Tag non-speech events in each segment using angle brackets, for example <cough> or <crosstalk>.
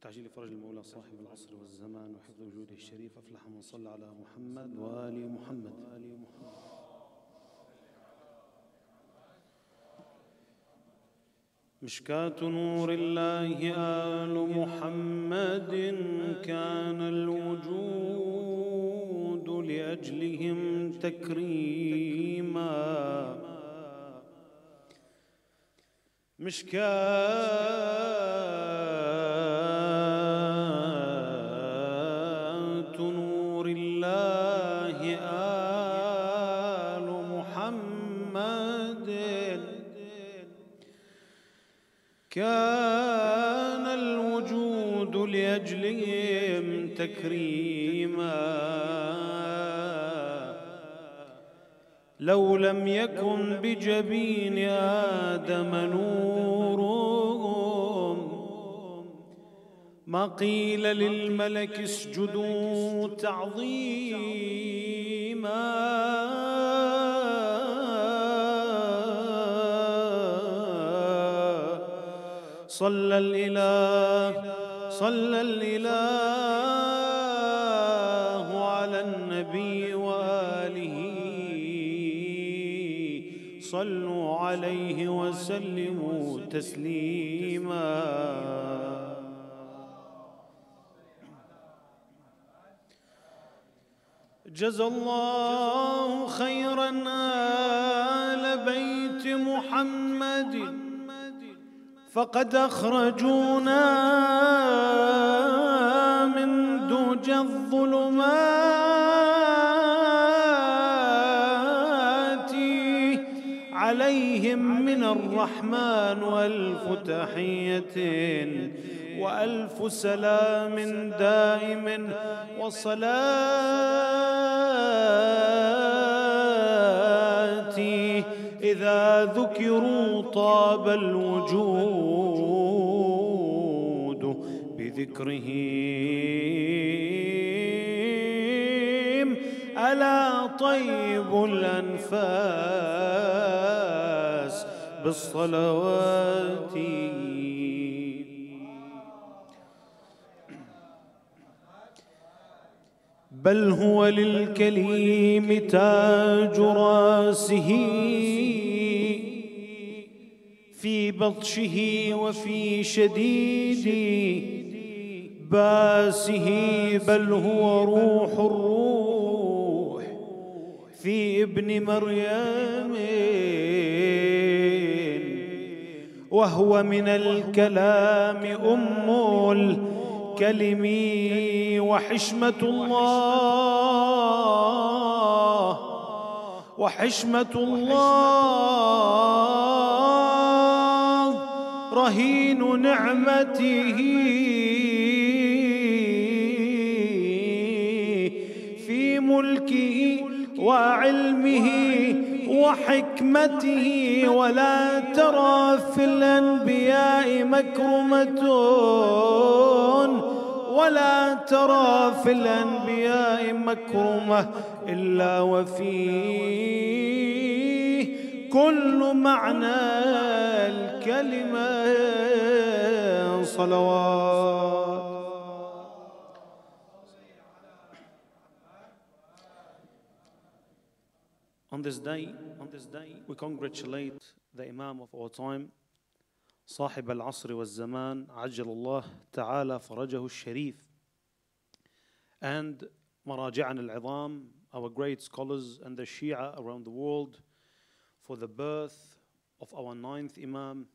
تعجيل فرج المولى صاحب العصر والزمان وحفظ وجوده الشريف أفلح من صلى على محمد وآل محمد مشكاة نور الله آل محمد كان الوجود لأجلهم تكريما مشكاة تكريما لو لم يكن بجبين آدم نورهم ما قيل للملك اسجدوا تعظيما صلى الإله صلى الإله صلوا عليه وسلموا تسليما جزى الله خيرا آل بيت محمد فقد أخرجونا من دجى الظلم الرحمن والف تحية وألف سلام دائم وصلاة إذا ذكروا طاب الوجود بذكرهم ألا طيب الأنفاس بالصلوات بل هو للكليم تاج راسه في بطشه وفي شديد باسه بل هو روح الروح في ابن مريم وهو من الكلام أم الكلم وحشمة الله وحشمة الله رهين نعمته في ملكه وعلمه وحكمته ولا ترى في الأنبياء مكرمة ولا ترى في الأنبياء مكرمة إلا وفيه كل معنى الكلمة صلوات On this day, on this day, we congratulate the Imam of our time, صاحب العصر والزمان عجل الله تعالى فرجه الشريف and مراجعنا العظام our great scholars and the Shia around the world for the birth of our ninth Imam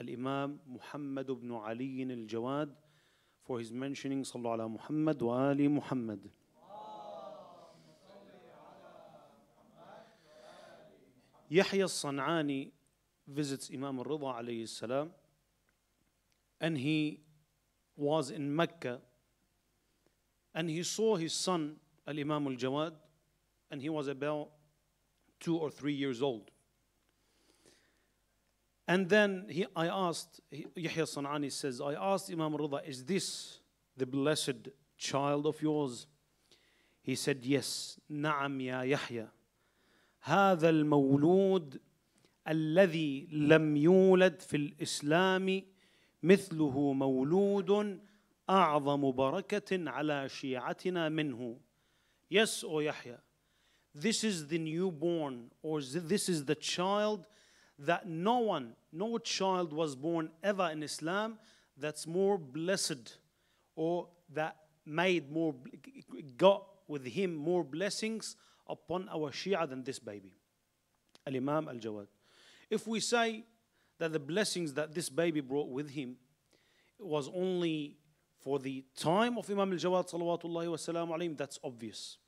Al-Imam Muhammad ibn Ali al-Jawad for his mentioning صلى الله على محمد وآل Yahya Sanani visits Imam al Rida alayhi salam and he was in Mecca and he saw his son Al Imam al Jawad and he was about two or three years old. And then he, I asked, he, Yahya Sanani says, I asked Imam Rida, is this the blessed child of yours? He said, yes, نعم يا Yahya. هذا المولود الذي لم يولد في الاسلام مثله مولود اعظم بركه على شيعتنا منه yes او يحيى this is the newborn or this is the child that no one no child was born ever in islam that's more blessed or that made more got with him more blessings upon our Shia than this baby. Al Imam Al Jawad. If we say that the blessings that this baby brought with him was only for the time of Imam Al Jawad, salawatullahi wasalam that's obvious.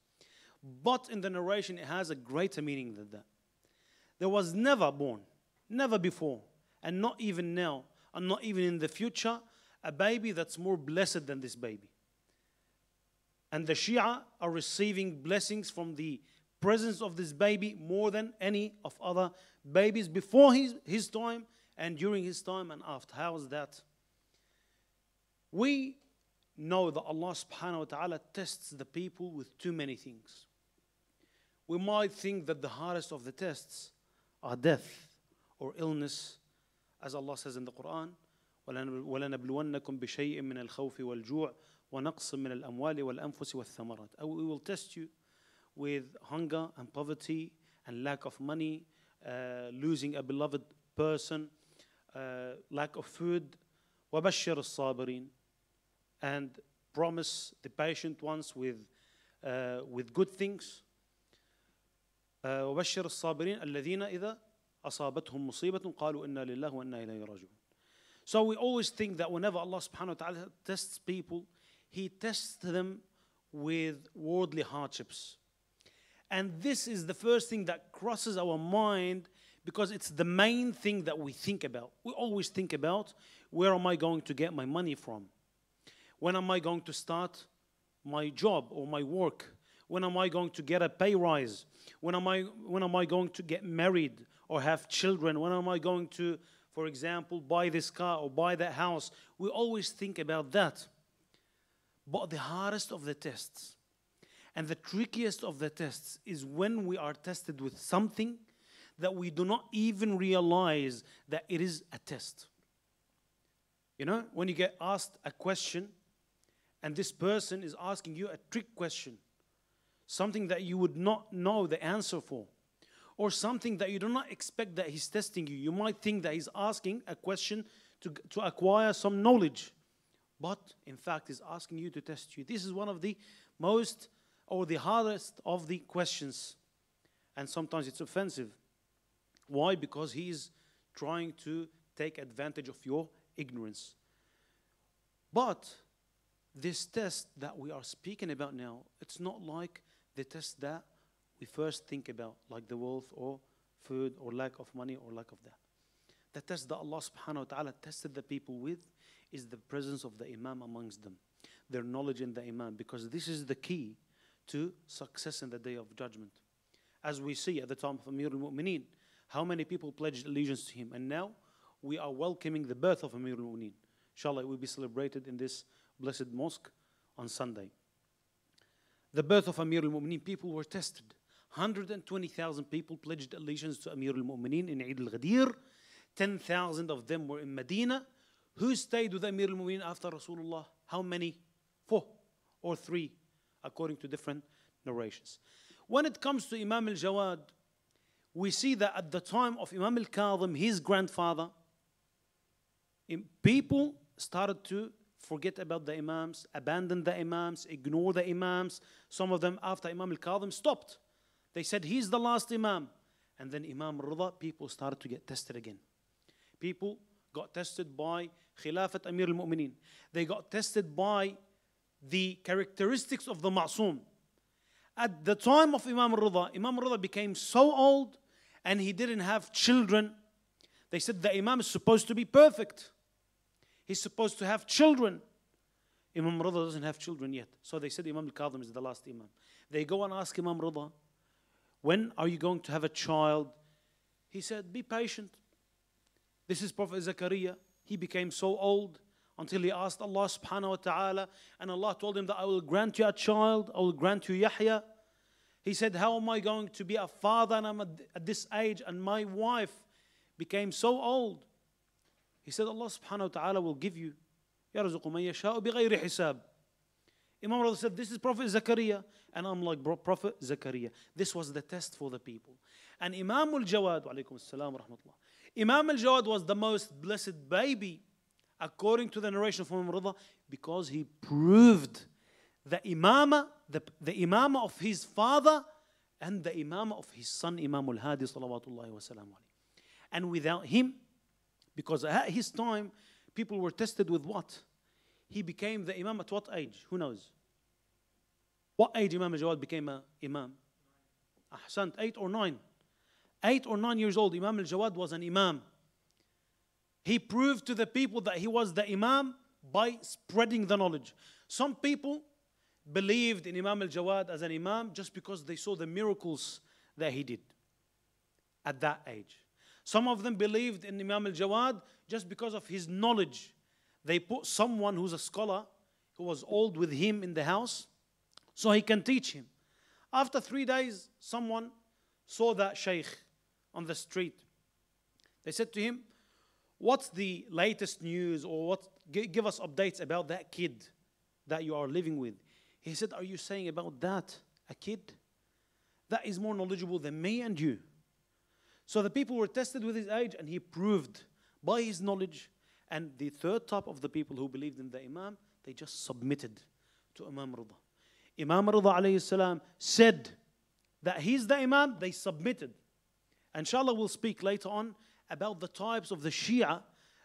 But in the narration, it has a greater meaning than that. There was never born, never before, and not even now, and not even in the future, a baby that's more blessed than this baby. And the Shia are receiving blessings from the presence of this baby more than any of other babies before his, his time and during his time and after. How is that? We know that Allah subhanahu wa ta'ala tests the people with too many things. We might think that the hardest of the tests are death or illness, as Allah says in the Quran. وَلَنَبْلُوَنَّكُمْ بِشَيْءٍ مِّنَ الْخَوْفِ وَالْجُوعِ ونقص من الأموال والأنفس والثمرات أو uh, we will test you with hunger and poverty and lack of money uh, losing a beloved person uh, lack of food وبشر الصابرين and promise the patient ones with uh, with good things uh, وبشر الصابرين الذين إذا أصابتهم مصيبة قالوا إنا لله وإنا إليه راجعون So we always think that whenever Allah subhanahu wa ta'ala tests people, he tests them with worldly hardships. And this is the first thing that crosses our mind because it's the main thing that we think about. We always think about where am I going to get my money from? When am I going to start my job or my work? When am I going to get a pay rise? When am I, when am I going to get married or have children? When am I going to, for example, buy this car or buy that house? We always think about that. But the hardest of the tests and the trickiest of the tests is when we are tested with something that we do not even realize that it is a test. You know, when you get asked a question and this person is asking you a trick question, something that you would not know the answer for, or something that you do not expect that he's testing you. You might think that he's asking a question to, to acquire some knowledge but in fact is asking you to test you. This is one of the most or the hardest of the questions. And sometimes it's offensive. Why? Because he is trying to take advantage of your ignorance. But this test that we are speaking about now, it's not like the test that we first think about, like the wealth or food or lack of money or lack of that. The test that Allah subhanahu wa ta'ala tested the people with is the presence of the Imam amongst them, their knowledge in the Imam, because this is the key to success in the day of judgment. As we see at the time of Amir al Mu'mineen, how many people pledged allegiance to him, and now we are welcoming the birth of Amir al Mu'mineen. Inshallah, it will be celebrated in this blessed mosque on Sunday. The birth of Amir al Mu'mineen, people were tested. 120,000 people pledged allegiance to Amir al Mu'mineen in Eid al Ghadir 10,000 of them were in Medina. Who stayed with Amir al-Mu'minin after Rasulullah? How many? Four or three, according to different narrations. When it comes to Imam al-Jawad, we see that at the time of Imam al-Kadhim, his grandfather, people started to forget about the imams, abandon the imams, ignore the imams. Some of them, after Imam al-Kadhim, stopped. They said, he's the last imam. And then Imam Rida, people started to get tested again. People got tested by Khilafat Amir al-Mu'mineen. They got tested by the characteristics of the Ma'soom. At the time of Imam Rida, Imam Rida became so old and he didn't have children. They said the Imam is supposed to be perfect. He's supposed to have children. Imam Rida doesn't have children yet. So they said Imam al-Kadhim is the last Imam. They go and ask Imam Rida, when are you going to have a child? He said, be patient. This is Prophet Zakaria. He became so old until he asked Allah subhanahu wa ta'ala, and Allah told him that I will grant you a child, I will grant you Yahya. He said, How am I going to be a father and I'm at this age? And my wife became so old. He said, Allah subhanahu wa ta'ala will give you. Imam Radha said, This is Prophet Zakaria, and I'm like Prophet Zakaria. This was the test for the people. And Imam al Jawad, alaykum assalam wa rahmatullah, Imam al Jawad was the most blessed baby, according to the narration from Rida, because he proved the imama, the, the imama of his father and the imama of his son, Imam al Hadi. And without him, because at his time, people were tested with what? He became the imam at what age? Who knows? What age Imam al Jawad became an imam? Ahsant, eight or nine? eight or nine years old, Imam al Jawad was an Imam. He proved to the people that he was the Imam by spreading the knowledge. Some people believed in Imam al Jawad as an Imam just because they saw the miracles that he did at that age. Some of them believed in Imam al Jawad just because of his knowledge. They put someone who's a scholar who was old with him in the house so he can teach him. After three days, someone saw that Shaykh on the street. They said to him, What's the latest news or what? Give us updates about that kid that you are living with. He said, Are you saying about that, a kid? That is more knowledgeable than me and you. So the people were tested with his age, and he proved by his knowledge. And the third type of the people who believed in the Imam, they just submitted to Imam Rida. Imam Rida salam said that he's the Imam, they submitted. Inshallah, we'll speak later on about the types of the Shia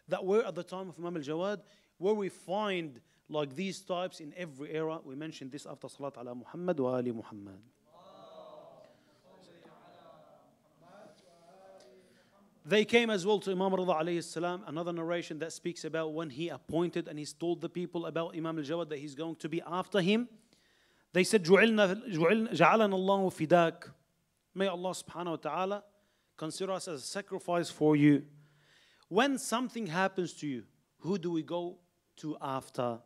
that were at the time of Imam al Jawad, where we find like these types in every era. We mentioned this after Salat ala Muhammad wa Ali Muhammad. They came as well to Imam Rida alayhi salam, another narration that speaks about when he appointed and he's told the people about Imam al-Jawad that he's going to be after him. They said, جَعَلَنَا اللَّهُ فِدَاكَ May Allah subhanahu wa ta'ala consider us as a sacrifice for you. When something happens to you, who do we go to after?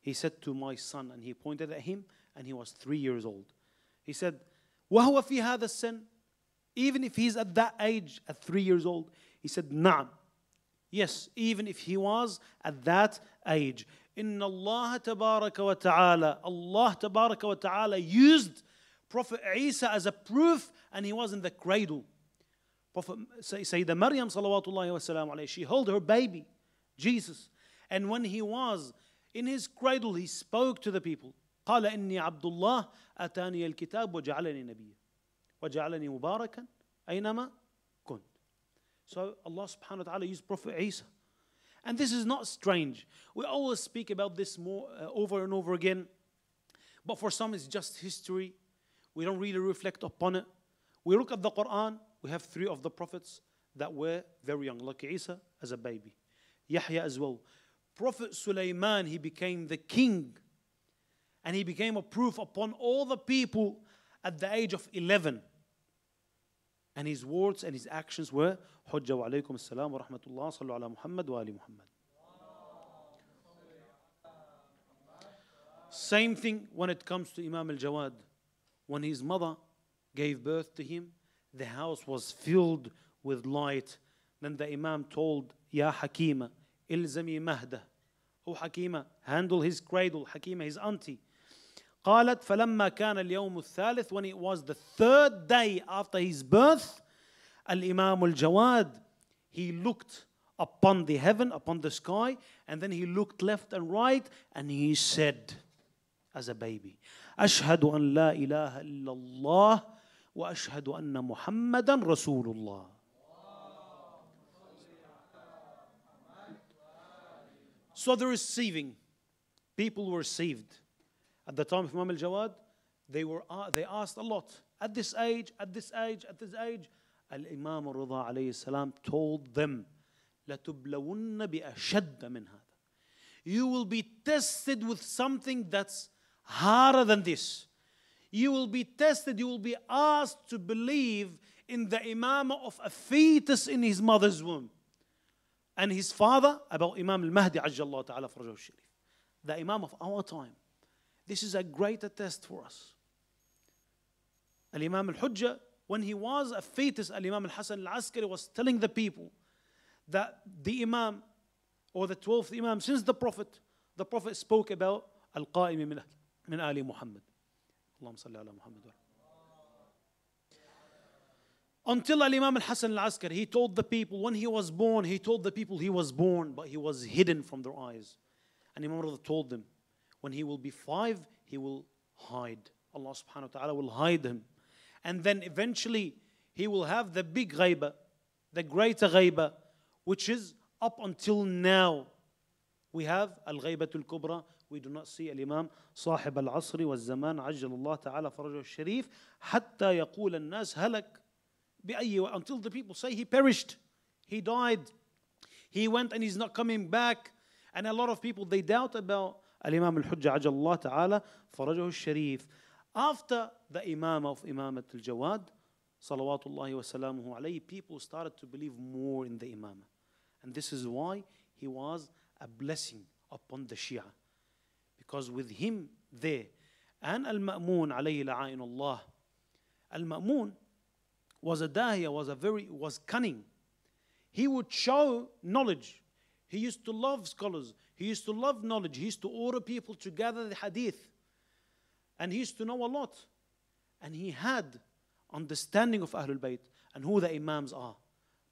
He said to my son, and he pointed at him, and he was three years old. He said, وَهُوَ فِي هَذَا السَّنِ Even if he's at that age, at three years old, he said, نعم. Yes, even if he was at that age. إِنَّ اللَّهَ تَبَارَكَ وَتَعَالَى Allah تَبَارَكَ وَتَعَالَى used Prophet Isa as a proof, and he was in the cradle. Prophet Sayyidah Maryam salawatullahi wasalam alayhi, she held her baby, Jesus. And when he was in his cradle, he spoke to the people. قال إني عبد الله أتاني الكتاب وجعلني نبيا وجعلني مباركا أينما كنت. So Allah subhanahu wa ta'ala used Prophet Isa. And this is not strange. We always speak about this more uh, over and over again. But for some, it's just history. We don't really reflect upon it. We look at the Quran we have three of the prophets that were very young, like Isa as a baby, Yahya as well. Prophet Sulaiman, he became the king and he became a proof upon all the people at the age of 11. And his words and his actions were Hujja wa alaykum assalam wa rahmatullah sallu ala Muhammad wa ali Muhammad. Same thing when it comes to Imam al Jawad. When his mother gave birth to him, the house was filled with light. Then the Imam told, Ya Hakima, ilzami mahda. Oh Hakima, handle his cradle. Hakima, his auntie. قالت فلما كان اليوم الثالث when it was the third day after his birth الإمام الجواد he looked upon the heaven upon the sky and then he looked left and right and he said as a baby أشهد أن لا إله إلا الله واشهد ان محمدا رسول الله So the receiving, people were saved. At the time of Imam al-Jawad, they, were, uh, they asked a lot. At this age, at this age, at this age, Al-Imam al-Rida alayhi salam told them, You will be tested with something that's harder than this. You will be tested, you will be asked to believe in the imam of a fetus in his mother's womb. And his father, about Imam al-Mahdi Ajjallah the imam of our time. This is a greater test for us. Al-Imam al-Hujjah, when he was a fetus, Al-Imam al hassan al-Askari was telling the people that the imam or the 12th imam since the Prophet, the Prophet spoke about Al-Qa'im min Ali Muhammad. اللهم صل على Muhammad. Until Imam al-Hasan al-Askar, he told the people, when he was born, he told the people he was born, but he was hidden from their eyes. And Imam Rada told them, when he will be five, he will hide. Allah subhanahu wa ta'ala will hide him. And then eventually, he will have the big ghaibah, the greater ghaibah, which is up until now. We have al-ghaibatul kubra, we do not see Imam صاحب العصر والزمان عجل الله تعالى فرجه الشريف حتى يقول الناس هلك بأي until the people say he perished he died he went and he's not coming back and a lot of people they doubt about الإمام الحجة عجل الله تعالى فرجه الشريف after the imam of Imamah al-Jawad الله وسلامه عليه, people started to believe more in the imamah and this is why he was a blessing upon the Shia because with him there and al-ma'mun alayhi la'inullah al-ma'mun was a dahiya was a very was cunning he would show knowledge he used to love scholars he used to love knowledge he used to order people to gather the hadith and he used to know a lot and he had understanding of ahlul bayt and who the imams are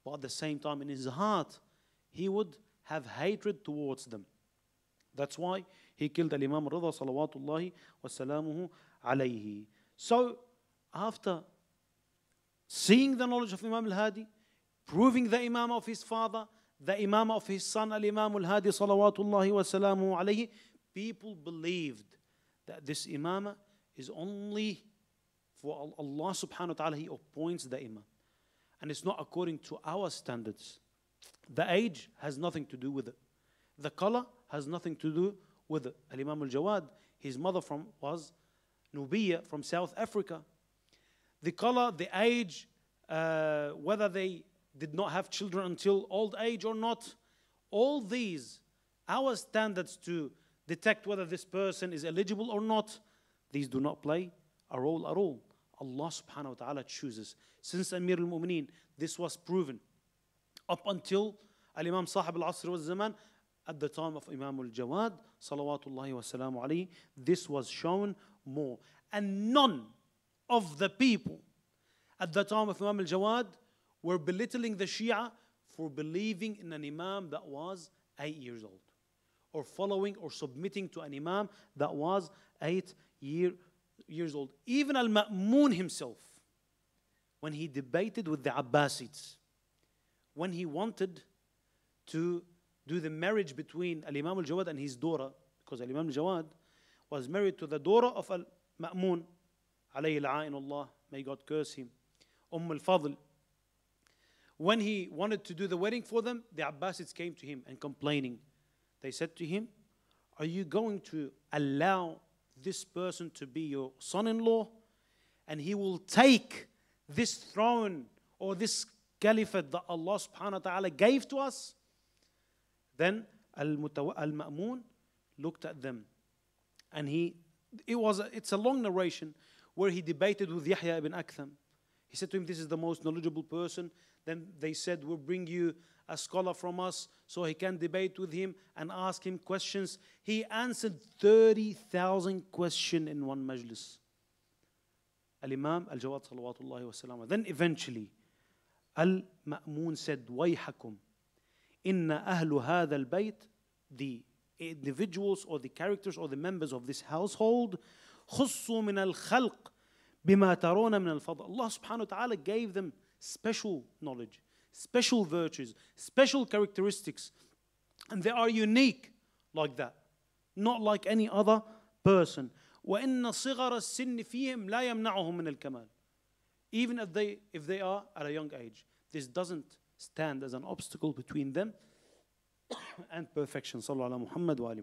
but at the same time in his heart he would have hatred towards them that's why he killed Imam Rida salawatullahi wasalamuhu alayhi. So after seeing the knowledge of Imam al-Hadi, proving the Imam of his father, the Imam of his son, Al-Imam al-Hadi salawatullahi wasalamuhu alayhi, people believed that this Imam is only for Allah subhanahu wa ta'ala, He appoints the Imam. And it's not according to our standards. The age has nothing to do with it. The color has nothing to do with Imam al Jawad. His mother from, was Nubia from South Africa. The color, the age, uh, whether they did not have children until old age or not, all these, our standards to detect whether this person is eligible or not, these do not play a role at all. Allah subhanahu wa ta'ala chooses. Since Amir al Mu'mineen, this was proven. Up until Al Imam Sahib al Asr was Zaman, at the time of Imam al-Jawad, salawatullahi this was shown more. And none of the people at the time of Imam al-Jawad were belittling the Shia for believing in an Imam that was eight years old, or following or submitting to an Imam that was eight year, years old. Even al-Ma'mun himself, when he debated with the Abbasids, when he wanted to do the marriage between Al-Imam al-Jawad and his daughter, because Al-Imam al-Jawad was married to the daughter of Al-Ma'mun, alayhi al-A'inullah, may God curse him, Umm al-Fadl. When he wanted to do the wedding for them, the Abbasids came to him and complaining. They said to him, are you going to allow this person to be your son-in-law? And he will take this throne or this caliphate that Allah subhanahu wa ta'ala gave to us then Al-Ma'mun looked at them and he, it was, a, it's a long narration where he debated with Yahya ibn Aktham. He said to him, this is the most knowledgeable person. Then they said, we'll bring you a scholar from us so he can debate with him and ask him questions. He answered 30,000 questions in one majlis. Al-Imam Al-Jawad salawatullahi wasalam. Then eventually, Al-Ma'mun said, Hakum?" إن أهل هذا البيت the individuals or the characters or the members of this household خصوا من الخلق بما ترون من الفضل Allah subhanahu wa ta'ala gave them special knowledge special virtues special characteristics and they are unique like that not like any other person وإن صغر السن فيهم لا يمنعهم من الكمال even if they if they are at a young age this doesn't stand as an obstacle between them <coughs> and perfection. Sallallahu Muhammad wa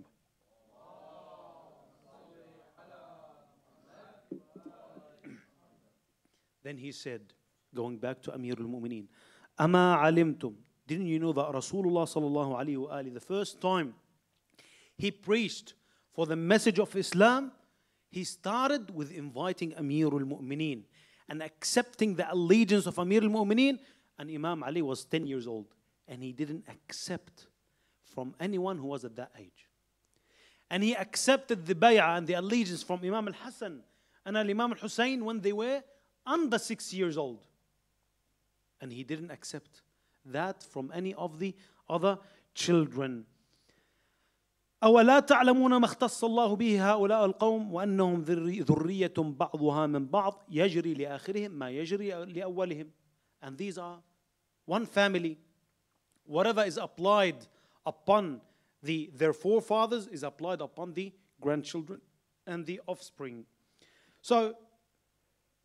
Then he said, going back to Amir al-Mu'mineen, Ama alimtum. Didn't you know that Rasulullah sallallahu alayhi wa ali, the first time he preached for the message of Islam, he started with inviting Amir al-Mu'mineen and accepting the allegiance of Amir al-Mu'mineen and Imam Ali was 10 years old and he didn't accept from anyone who was at that age. And he accepted the bay'ah and the allegiance from Imam al Hassan and al Imam al Hussein when they were under six years old. And he didn't accept that from any of the other children. أولا تعلمون ما اختص الله به هؤلاء القوم وأنهم ذرية بعضها من بعض يجري لآخرهم ما يجري لأولهم and these are one family. Whatever is applied upon the, their forefathers is applied upon the grandchildren and the offspring. So,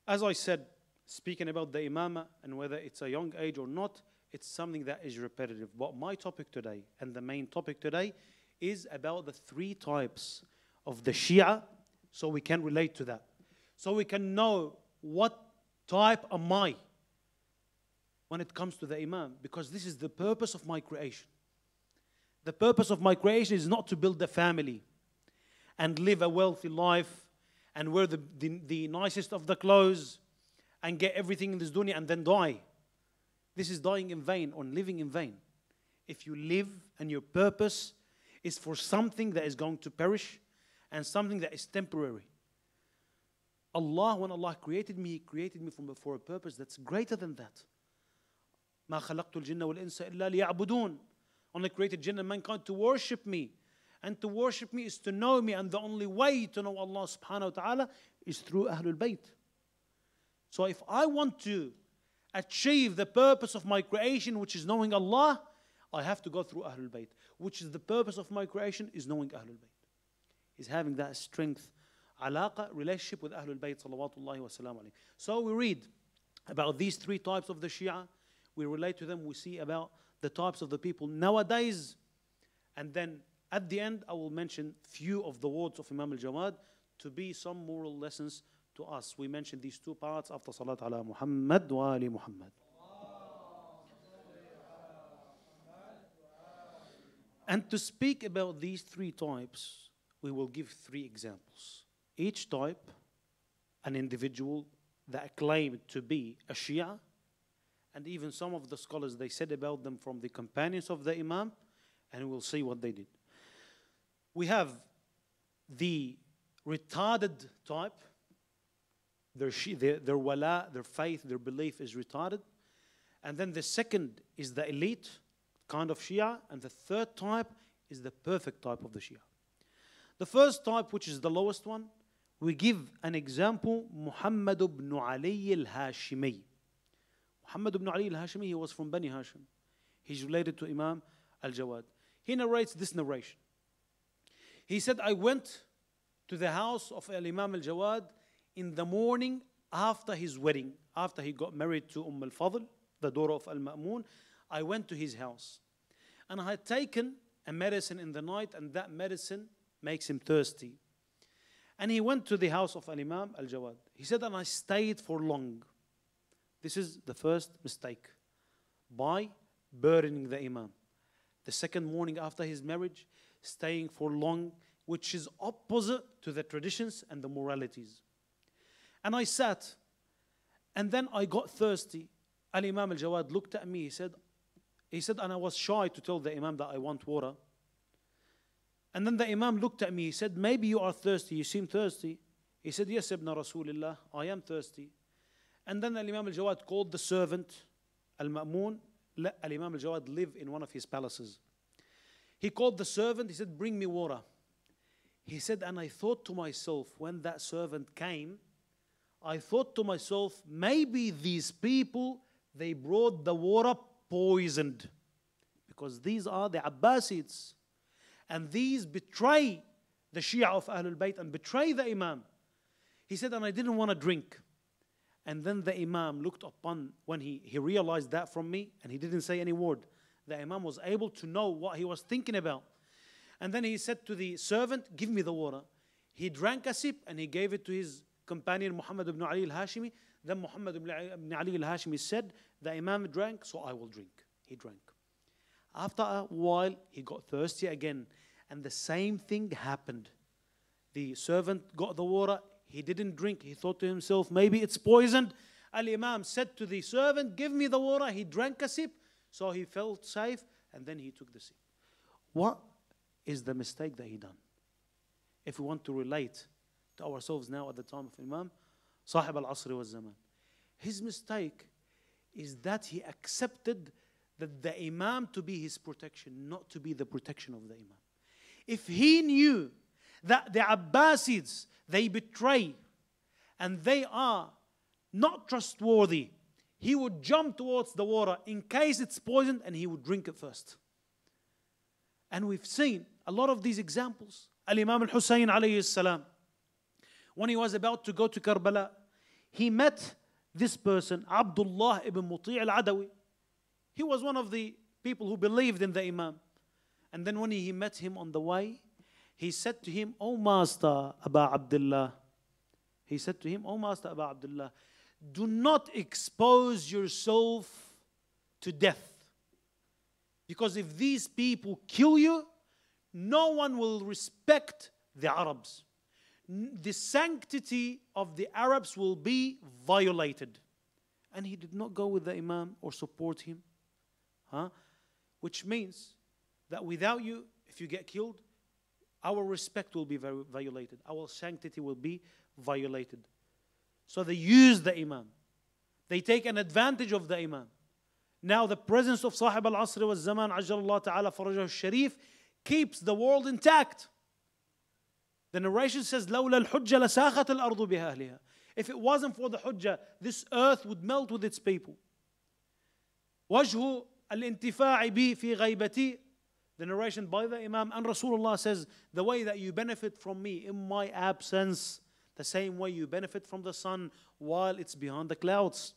as I said, speaking about the imamah and whether it's a young age or not, it's something that is repetitive. But my topic today and the main topic today is about the three types of the Shia, so we can relate to that. So we can know what type am I when it comes to the imam because this is the purpose of my creation. The purpose of my creation is not to build a family and live a wealthy life and wear the, the, the nicest of the clothes and get everything in this dunya and then die. This is dying in vain or living in vain. If you live and your purpose is for something that is going to perish and something that is temporary. Allah, when Allah created me, He created me for a purpose that's greater than that. ما خلقت الجن والإنس إلا ليعبدون only created jinn and mankind to worship me and to worship me is to know me and the only way to know Allah subhanahu wa ta'ala is through Ahlul Bayt so if I want to achieve the purpose of my creation which is knowing Allah I have to go through Ahlul Bayt which is the purpose of my creation is knowing Ahlul Bayt is having that strength alaqa relationship with Ahlul Bayt So we read about these three types of the Shia we relate to them, we see about the types of the people nowadays. And then at the end, I will mention few of the words of Imam al jamad to be some moral lessons to us. We mentioned these two parts after Salat ala Muhammad wa ali Muhammad. And to speak about these three types, we will give three examples. Each type, an individual that claimed to be a Shia, and even some of the scholars they said about them from the companions of the Imam, and we'll see what they did. We have the retarded type, their, their, their wala, their faith, their belief is retarded. And then the second is the elite kind of Shia, and the third type is the perfect type of the Shia. The first type, which is the lowest one, we give an example Muhammad ibn Ali al Hashimi. Muhammad ibn Ali al-Hashimi, he was from Bani Hashim. He's related to Imam al-Jawad. He narrates this narration. He said, I went to the house of Imam al-Jawad in the morning after his wedding, after he got married to Umm al-Fadl, the daughter of al-Ma'mun. I went to his house. And I had taken a medicine in the night, and that medicine makes him thirsty. And he went to the house of Al Imam Al Jawad. He said, And I stayed for long. This is the first mistake by burdening the imam. The second morning after his marriage, staying for long, which is opposite to the traditions and the moralities. And I sat, and then I got thirsty. Al Imam Al Jawad looked at me. He said, he said, and I was shy to tell the Imam that I want water. And then the Imam looked at me. He said, maybe you are thirsty. You seem thirsty. He said, yes, Ibn Rasulullah, I am thirsty. And then Imam al-Jawad called the servant, Al-Ma'mun, let Imam al-Jawad live in one of his palaces. He called the servant, he said, bring me water. He said, and I thought to myself, when that servant came, I thought to myself, maybe these people, they brought the water poisoned. Because these are the Abbasids. And these betray the Shia of Ahlul Bayt and betray the Imam. He said, and I didn't want to drink. And then the Imam looked upon, when he, he realized that from me, and he didn't say any word. The Imam was able to know what he was thinking about. And then he said to the servant, Give me the water. He drank a sip and he gave it to his companion Muhammad ibn Ali al Hashimi. Then Muhammad ibn Ali al Hashimi said, The Imam drank, so I will drink. He drank. After a while, he got thirsty again. And the same thing happened. The servant got the water, he didn't drink. He thought to himself, maybe it's poisoned. Al Imam said to the servant, Give me the water. He drank a sip. So he felt safe and then he took the sip. What is the mistake that he done? If we want to relate to ourselves now at the time of Imam, Sahib al Asri was Zaman. His mistake is that he accepted that the Imam to be his protection, not to be the protection of the Imam. If he knew that the Abbasids, they betray and they are not trustworthy. He would jump towards the water in case it's poisoned and he would drink it first. And we've seen a lot of these examples. Al Imam al Hussein, alayhi salam, when he was about to go to Karbala, he met this person, Abdullah ibn Muti al Adawi. He was one of the people who believed in the Imam. And then when he met him on the way, he said to him, O Master Aba Abdullah, he said to him, O Master Aba Abdullah, do not expose yourself to death. Because if these people kill you, no one will respect the Arabs. The sanctity of the Arabs will be violated. And he did not go with the Imam or support him. Huh? Which means that without you, if you get killed, our respect will be violated, our sanctity will be violated. So they use the Imam. They take an advantage of the Imam. Now the presence of Sahib al-Asr wa Zaman Ajallah Ta'ala Farajahu al-Sharif keeps the world intact. The narration says, لولا al لساخت الأرض بأهلها. If it wasn't for the Hujjah, this earth would melt with its people. al Intifai bi fi غيبتي the narration by the Imam and Rasulullah says, The way that you benefit from me in my absence, the same way you benefit from the sun while it's behind the clouds.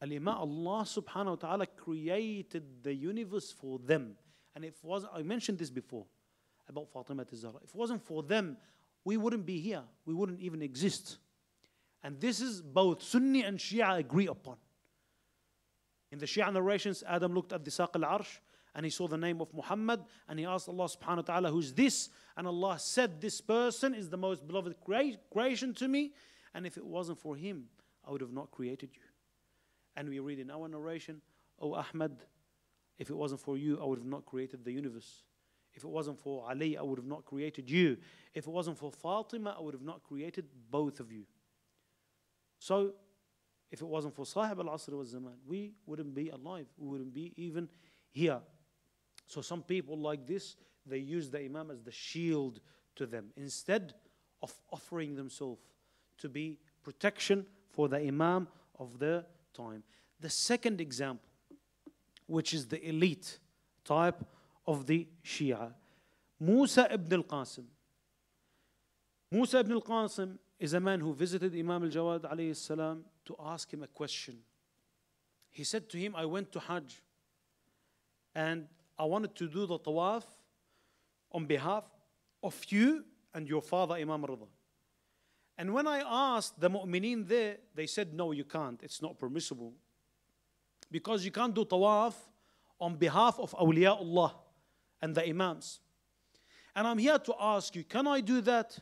Al Imam Allah subhanahu wa ta'ala created the universe for them. And if was I mentioned this before about Fatima Zahra. If it wasn't for them, we wouldn't be here. We wouldn't even exist. And this is both Sunni and Shia agree upon. In the Shia narrations, Adam looked at the Saq al-Arsh and he saw the name of Muhammad and he asked Allah subhanahu wa ta'ala, Who's this? And Allah said, This person is the most beloved creation to me. And if it wasn't for him, I would have not created you. And we read in our narration, O oh Ahmad, if it wasn't for you, I would have not created the universe. If it wasn't for Ali, I would have not created you. If it wasn't for Fatima, I would have not created both of you. So, if it wasn't for Sahib al Asr al Zaman, we wouldn't be alive. We wouldn't be even here. So some people like this, they use the Imam as the shield to them instead of offering themselves to be protection for the Imam of their time. The second example, which is the elite type of the Shia, Musa ibn al-Qasim. Musa ibn al-Qasim is a man who visited Imam al-Jawad alayhi to ask him a question. He said to him, I went to Hajj and I wanted to do the tawaf on behalf of you and your father, Imam Rida. And when I asked the mu'mineen there, they said, No, you can't. It's not permissible. Because you can't do tawaf on behalf of awliyaullah and the imams. And I'm here to ask you, can I do that?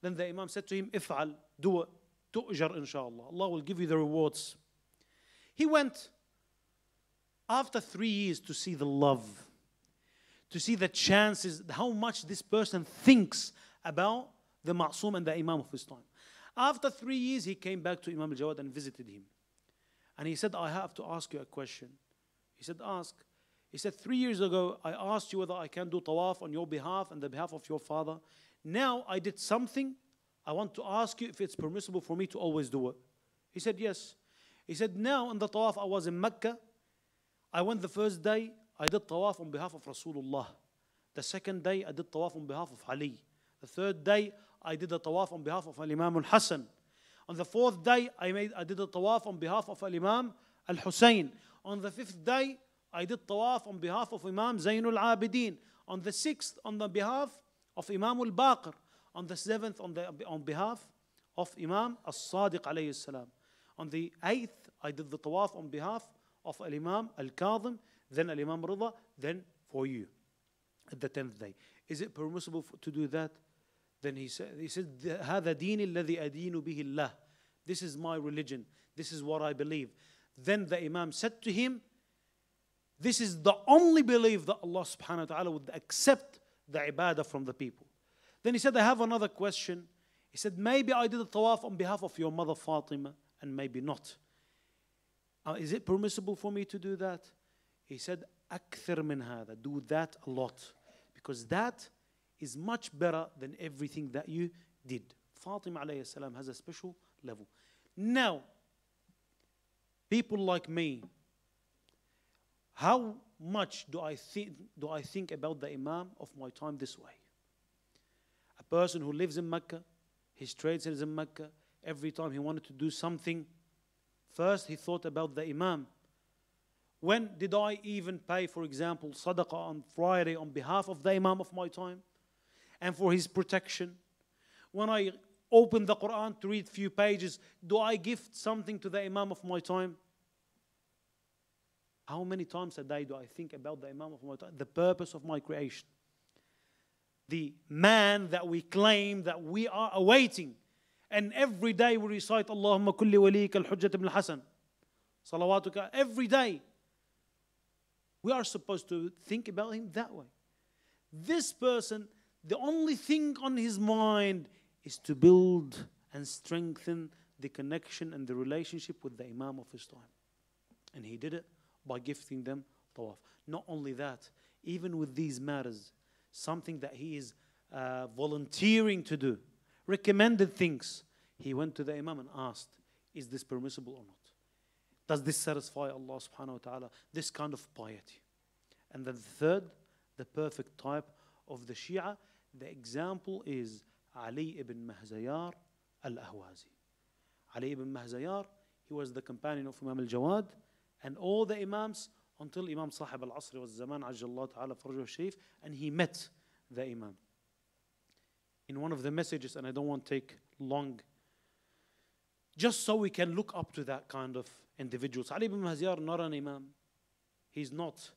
Then the imam said to him, If'al, do it. Tu'jar inshallah. Allah will give you the rewards. He went after three years to see the love to see the chances, how much this person thinks about the Ma'sum and the Imam of his time. After three years, he came back to Imam al Jawad and visited him. And he said, I have to ask you a question. He said, Ask. He said, Three years ago, I asked you whether I can do tawaf on your behalf and the behalf of your father. Now I did something. I want to ask you if it's permissible for me to always do it. He said, Yes. He said, Now in the tawaf, I was in Mecca. I went the first day. I did tawaf on behalf of Rasulullah. The second day, I did tawaf on behalf of Ali. The third day, I did a tawaf on behalf of Imam Al Hassan. On the fourth day, I, made, I did a tawaf on behalf of Al Imam Al Hussein. On the fifth day, I did tawaf on behalf of Imam Zainul Abidin. On the sixth, on the behalf of Imam Al Baqir. On the seventh, on, the, on behalf of Imam Al Sadiq alayhi salam. On the eighth, I did the tawaf on behalf of Al Imam Al Kadhim. then Imam Rida, then for you at the tenth day. Is it permissible to do that? Then he said, he said, هذا ديني الذي أدين به الله. This is my religion. This is what I believe. Then the Imam said to him, this is the only belief that Allah subhanahu wa ta'ala would accept the ibadah from the people. Then he said, I have another question. He said, maybe I did a tawaf on behalf of your mother Fatima and maybe not. Uh, is it permissible for me to do that? He said, أكثر من هذا. Do that a lot. Because that is much better than everything that you did. Fatima salam has a special level. Now, people like me, how much do I, think, do I think about the Imam of my time this way? A person who lives in Mecca, his trade is in Mecca, every time he wanted to do something, first he thought about the Imam when did I even pay, for example, sadaqah on Friday on behalf of the Imam of my time and for his protection? When I open the Quran to read few pages, do I gift something to the Imam of my time? How many times a day do I think about the Imam of my time, the purpose of my creation? The man that we claim that we are awaiting. And every day we recite Allahumma kulli walik al-hujjat ibn al-Hasan. Salawatuka every day. We are supposed to think about him that way. This person, the only thing on his mind is to build and strengthen the connection and the relationship with the Imam of his time. And he did it by gifting them tawaf. Not only that, even with these matters, something that he is uh, volunteering to do, recommended things, he went to the Imam and asked, Is this permissible or not? Does this satisfy Allah subhanahu wa ta'ala? This kind of piety. And then third, the perfect type of the Shia, the example is Ali ibn Mahzayar al-Ahwazi. Ali ibn Mahzayar, he was the companion of Imam al-Jawad and all the Imams until Imam Sahib al asri was Zaman Ajallah ta'ala Farjuh Sharif and he met the Imam. In one of the messages, and I don't want to take long, just so we can look up to that kind of individuals. Ali ibn Hazyar, not an imam. He's not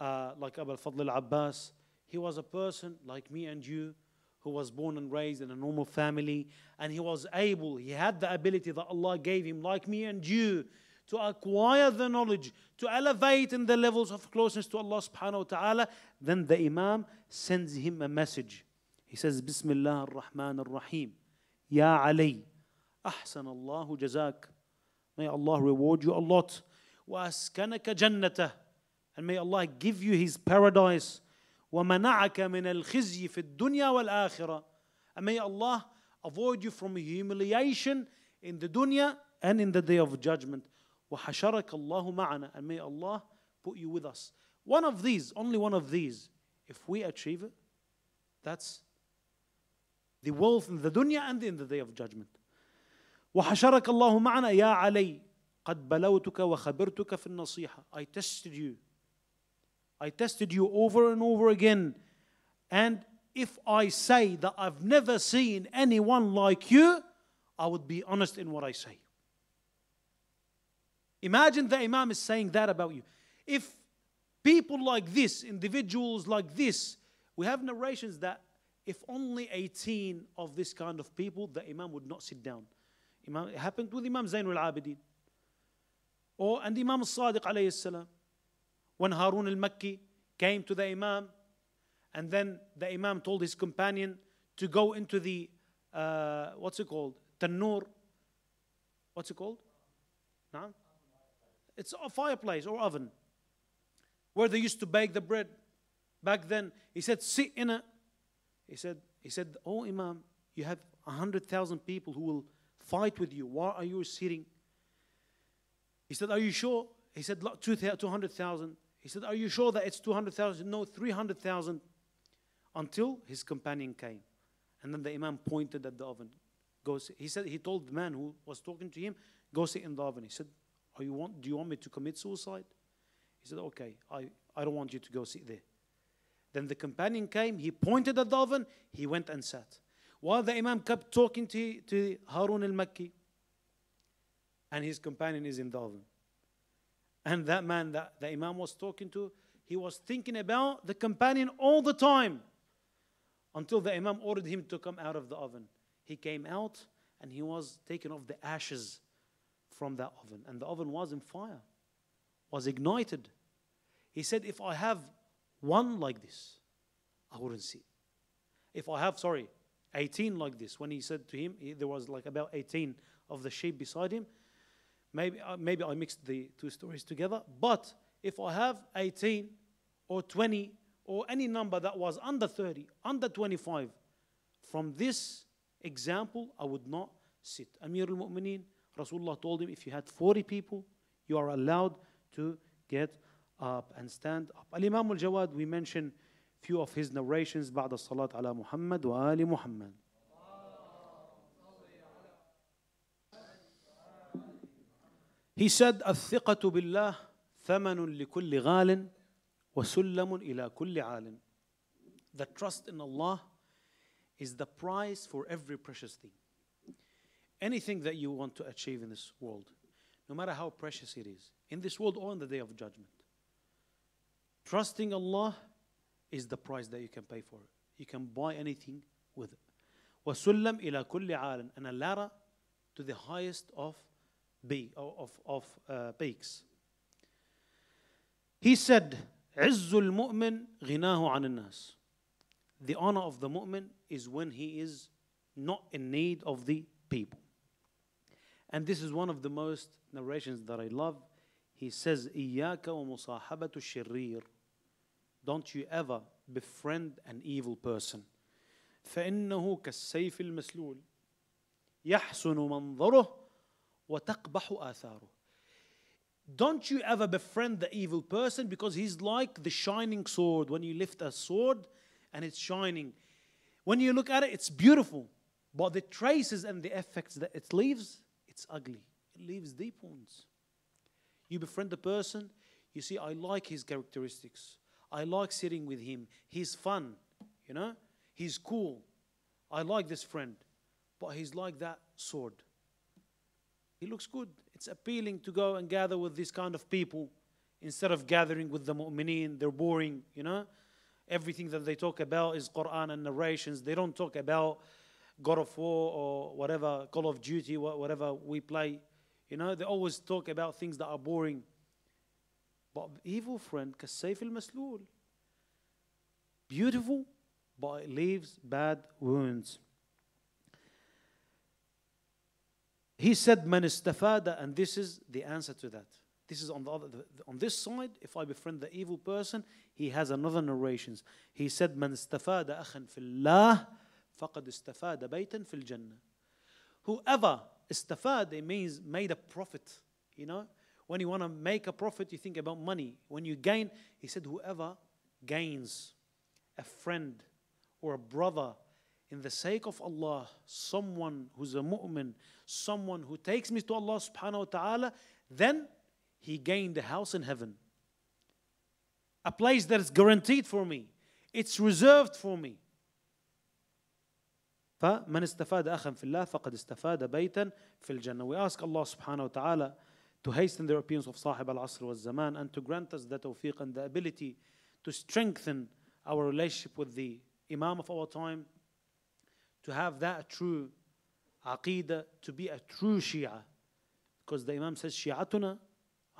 uh, like Abu al-Fadl al-Abbas. He was a person like me and you who was born and raised in a normal family. And he was able, he had the ability that Allah gave him, like me and you, to acquire the knowledge, to elevate in the levels of closeness to Allah subhanahu wa ta'ala. Then the Imam sends him a message. He says, Bismillah ar-Rahman ar-Rahim. Ya Ali, ahsan Allahu jazak. May Allah reward you a lot. وَأَسْكَنَكَ جَنَّتَهُ And may Allah give you His paradise. وَمَنَعَكَ مِنَ الْخِزْيِ فِي الدُّنْيَا وَالْآخِرَةِ And may Allah avoid you from humiliation in the dunya and in the day of judgment. وَحَشَرَكَ اللَّهُ مَعَنَا And may Allah put you with us. One of these, only one of these, if we achieve it, that's the wealth in the dunya and in the day of judgment. وحشرك الله معنا يا علي قد بلوتك وخبرتك في النصيحة I tested you I tested you over and over again and if I say that I've never seen anyone like you I would be honest in what I say Imagine the Imam is saying that about you if people like this individuals like this we have narrations that if only 18 of this kind of people the Imam would not sit down Imam, it happened with Imam Zainul Abidin. Or, and Imam Sadiq alayhi salam. When Harun al-Makki came to the Imam, and then the Imam told his companion to go into the, uh, what's it called? Tannur. What's it called? No? It's a fireplace or oven where they used to bake the bread. Back then, he said, sit in it. He said, he said, oh Imam, you have 100,000 people who will fight with you. Why are you sitting? He said, Are you sure? He said, 200,000. He said, Are you sure that it's 200,000? No, 300,000. Until his companion came. And then the Imam pointed at the oven. Goes. He said, He told the man who was talking to him, Go sit in the oven. He said, Are you want, Do you want me to commit suicide? He said, Okay, I, I don't want you to go sit there. Then the companion came, he pointed at the oven, he went and sat. While the Imam kept talking to, to Harun al Makki, and his companion is in the oven. And that man that the Imam was talking to, he was thinking about the companion all the time until the Imam ordered him to come out of the oven. He came out and he was taking off the ashes from that oven. And the oven was in fire, was ignited. He said, If I have one like this, I wouldn't see. If I have, sorry, 18 like this. When he said to him, he, there was like about 18 of the sheep beside him. Maybe, uh, maybe I mixed the two stories together. But if I have 18 or 20 or any number that was under 30, under 25, from this example, I would not sit. Amir al Mu'mineen, Rasulullah told him, if you had 40 people, you are allowed to get up and stand up. Al Imam al Jawad, we mentioned few of his narrations بعد الصلاة على محمد وآل محمد He said الثقة بالله ثمن لكل غال وسلم إلى كل عال The trust in Allah is the price for every precious thing. Anything that you want to achieve in this world, no matter how precious it is, in this world or on the day of judgment. Trusting Allah is the price that you can pay for it. You can buy anything with it. وَسُلَّمْ ila كُلِّ عَالٍ And a ladder to the highest of, be, of, of uh, peaks. He said, عِزُّ الْمُؤْمِنْ غِنَاهُ عَنِ النَّاسِ The honor of the mu'min is when he is not in need of the people. And this is one of the most narrations that I love. He says, إِيَّاكَ وَمُصَاحَبَةُ الشِّرِّيرِ don't you ever befriend an evil person. فإنه كالسيف المسلول يحسن منظره وتقبح آثاره. Don't you ever befriend the evil person because he's like the shining sword. When you lift a sword and it's shining, when you look at it, it's beautiful. But the traces and the effects that it leaves, it's ugly. It leaves deep wounds. You befriend the person, you see, I like his characteristics. I like sitting with him. He's fun, you know? He's cool. I like this friend. But he's like that sword. He looks good. It's appealing to go and gather with these kind of people instead of gathering with the mu'mineen. They're boring, you know? Everything that they talk about is Quran and narrations. They don't talk about God of War or whatever, Call of Duty, whatever we play. You know, they always talk about things that are boring but evil friend كالسيف المسلول beautiful but it leaves bad wounds he said man istafada and this is the answer to that this is on the other on this side if i befriend the evil person he has another narrations he said man istafada akhan fillah faqad istafada baytan fil jannah whoever istafada means made a profit you know when you want to make a profit, you think about money. When you gain, he said, whoever gains a friend or a brother in the sake of Allah, someone who's a mu'min, someone who takes me to Allah subhanahu wa ta'ala, then he gained a house in heaven. A place that is guaranteed for me. It's reserved for me. فمن استفاد أخا في الله فقد استفاد بيتا في الجنة. We ask Allah subhanahu wa ta'ala to hasten the appearance of Sahib al-Asr al Zaman and to grant us the tawfiq and the ability to strengthen our relationship with the Imam of our time, to have that true aqidah, to be a true Shia. Because the Imam says, Shi'atuna,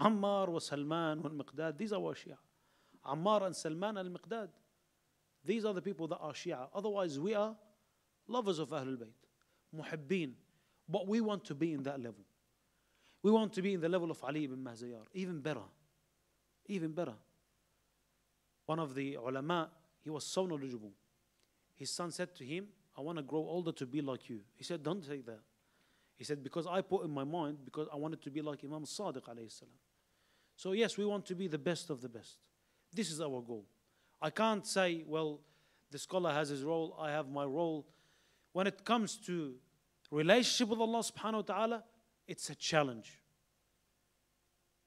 Ammar wa Salman wa Miqdad, these are our Shia. Ammar and Salman al Miqdad, these are the people that are Shia. Otherwise, we are lovers of Ahlul Bayt, muhibbin. But we want to be in that level. We want to be in the level of Ali ibn Mahzayar, even better. Even better. One of the ulama, he was so knowledgeable. His son said to him, I want to grow older to be like you. He said, Don't say that. He said, Because I put in my mind, because I wanted to be like Imam Sadiq. So, yes, we want to be the best of the best. This is our goal. I can't say, Well, the scholar has his role, I have my role. When it comes to relationship with Allah subhanahu wa ta'ala, it's a challenge.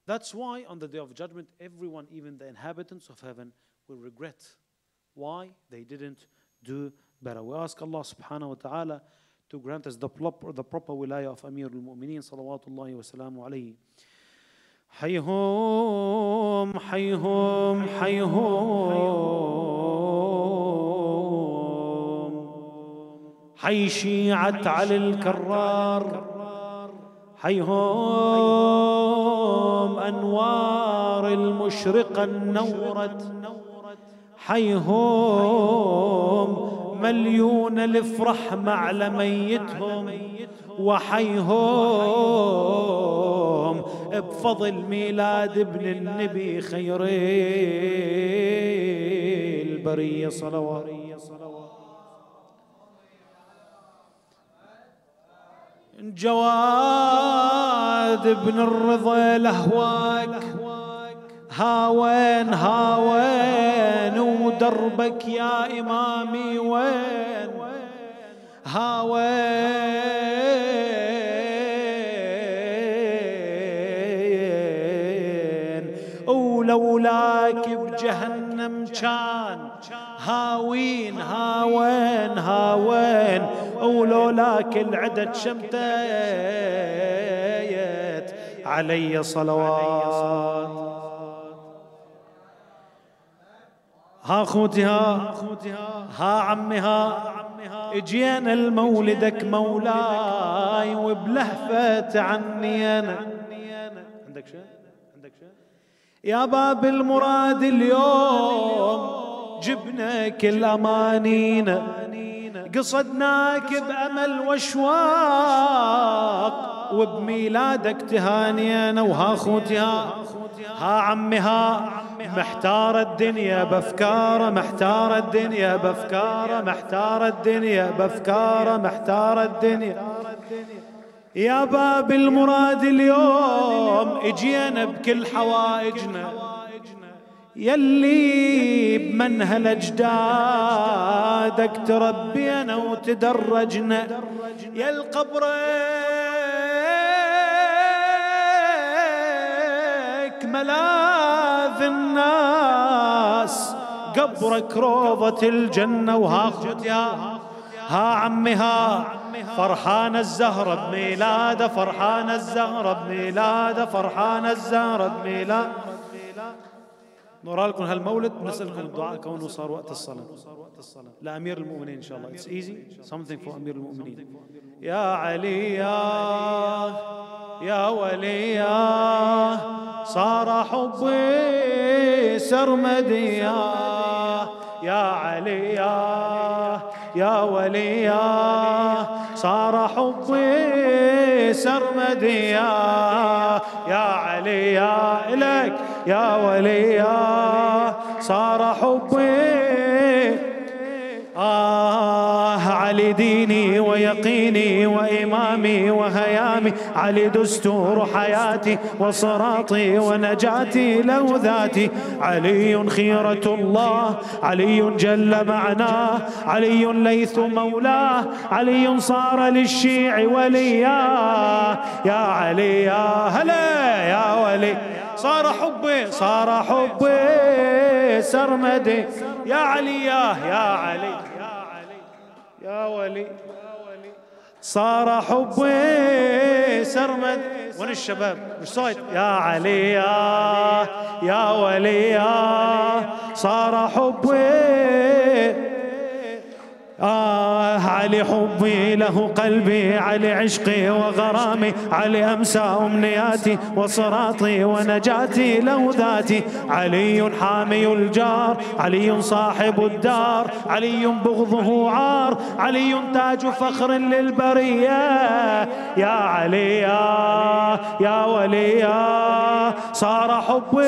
That's why on the day of judgment, everyone, even the inhabitants of heaven, will regret why they didn't do better. We ask Allah subhanahu wa ta'ala to grant us the, proper the proper wilayah of Amir al-Mu'mineen salawatullahi wa salamu alayhi. حي هوم حي هوم حي هوم حي شيعة علي الكرار حيهم أنوار المشرقة نورت حيهم مليون الف مع على ميتهم وحيهم بفضل ميلاد ابن النبي خير البرية صلوات جواد بن الرضا لهواك هاوين هاوين ودربك يا إمامي وين هاوين ولولاك بجهنم كان هاوين هاوين هاوين, هاوين ولولا كل عدد شمتيت علي صلوات ها خوتها ها عمها اجينا المولدك مولاي وبلهفة عني انا عندك شيء عندك شيء يا باب المراد اليوم جبنا كل امانينا قصدناك بأمل واشواق وبميلادك تهانينا وها خوتها ها عمها محتار الدنيا بافكاره محتار الدنيا بافكاره محتار الدنيا بافكاره محتار الدنيا يا باب المراد اليوم اجينا بكل حوائجنا يلي بمنهل اجدادك تربينا وتدرجنا يا القبرك ملاذ الناس قبرك روضة الجنة وها وهاخجتها ها عمها فرحان الزهرة بميلاده فرحان الزهرة بميلاده فرحان الزهرة بميلاده نرى لكم هالمولد نسألكم الدعاء كونه صار وقت الصلاة لأمير المؤمنين إن شاء الله It's easy something for أمير المؤمنين يا علي يا ولي صار حبي سرمديا يا علي يا ولي صار حبي سرمديا يا علي إلك يا وليا صار حبي آه علي ديني ويقيني وإمامي وهيامي علي دستور حياتي وصراطي ونجاتي لو ذاتي علي خيرة الله علي جل معناه علي ليث مولاه علي صار للشيع وليا يا علي يا هلا يا ولي صار حبي صار حبي سرمدي يا علي يا يا علي يا ولي صار حبي سرمد وين الشباب مش صايد يا علي يا يا ولي يا صار حبي آه علي حبي له قلبي علي عشقي وغرامي علي أمسى أمنياتي وصراطي ونجاتي له ذاتي علي حامي الجار علي صاحب الدار علي بغضه عار علي تاج فخر للبرية يا علي يا, يا ولي صار حبي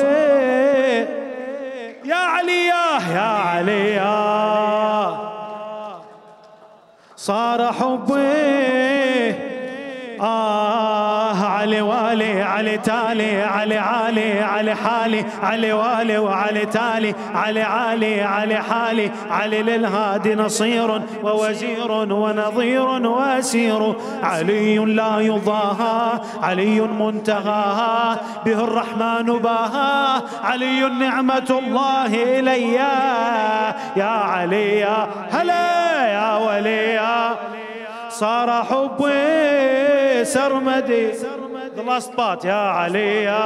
يا علي يا علي يا صار حبي آه علي والي علي تالي علي عالي علي حالي علي والي وعلي تالي علي عالي علي حالي علي للهادي نصير ووزير ونظير واسير علي لا يضاهى علي منتهاها به الرحمن باها علي نعمة الله إليا يا علي هلا يا وليا صار حبي سرمدي الاسطات يا علي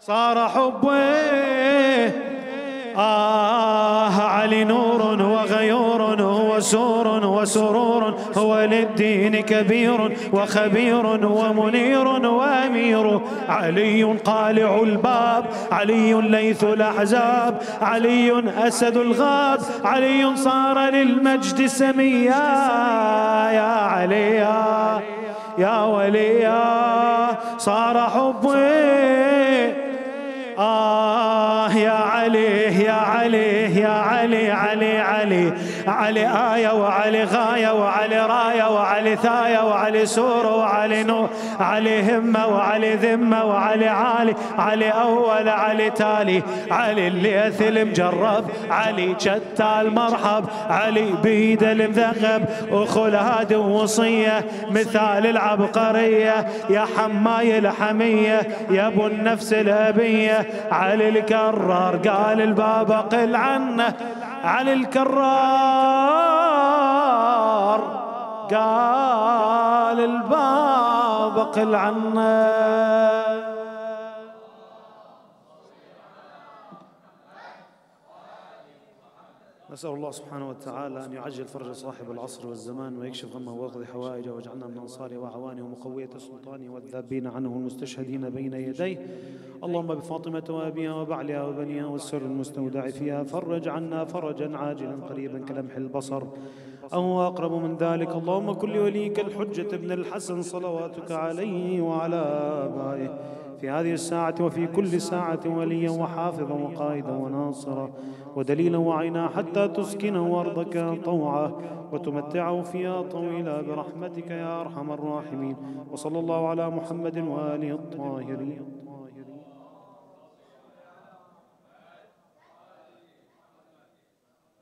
صار حبي آه علي نور وغيور وسور وسرور هو للدين كبير وخبير ومنير وامير علي قالع الباب علي ليث الاحزاب علي اسد الغاب علي صار للمجد سميا يا عليا يا وليا صار حبي آه يا علي يا علي يا علي علي علي علي آية وعلي غاية وعلي راية وعلي ثاية وعلي سور وعلي نور علي همة وعلي ذمة وعلي عالي علي أول علي تالي علي الليث المجرب علي جتا المرحب علي بيد المذغب وخلاد وصية مثال العبقرية يا حماي الحمية يا أبو النفس الأبية علي الكرار قال البابا قل عنه علي الكرار قال البابا قل عنه أسأل الله سبحانه وتعالى أن يعجل فرج صاحب العصر والزمان ويكشف غمه ويقضي حوائجه واجعلنا من أنصاره وأعوانه ومقوية سلطانه والذابين عنه والمستشهدين بين يديه اللهم بفاطمة وأبيها وبعلها وبنيها والسر المستودع فيها فرج عنا فرجا عاجلا قريبا كلمح البصر أو أقرب من ذلك اللهم كل وليك الحجة ابن الحسن صلواتك عليه وعلى آبائه في هذه الساعة وفي كل ساعة وليا وحافظا وقائدا وناصرا ودليلا وعينا حتى تسكنه أرضك طوعا وتمتعه فيها طويلا برحمتك يا أرحم الراحمين وصلى الله على محمد وآله الطاهرين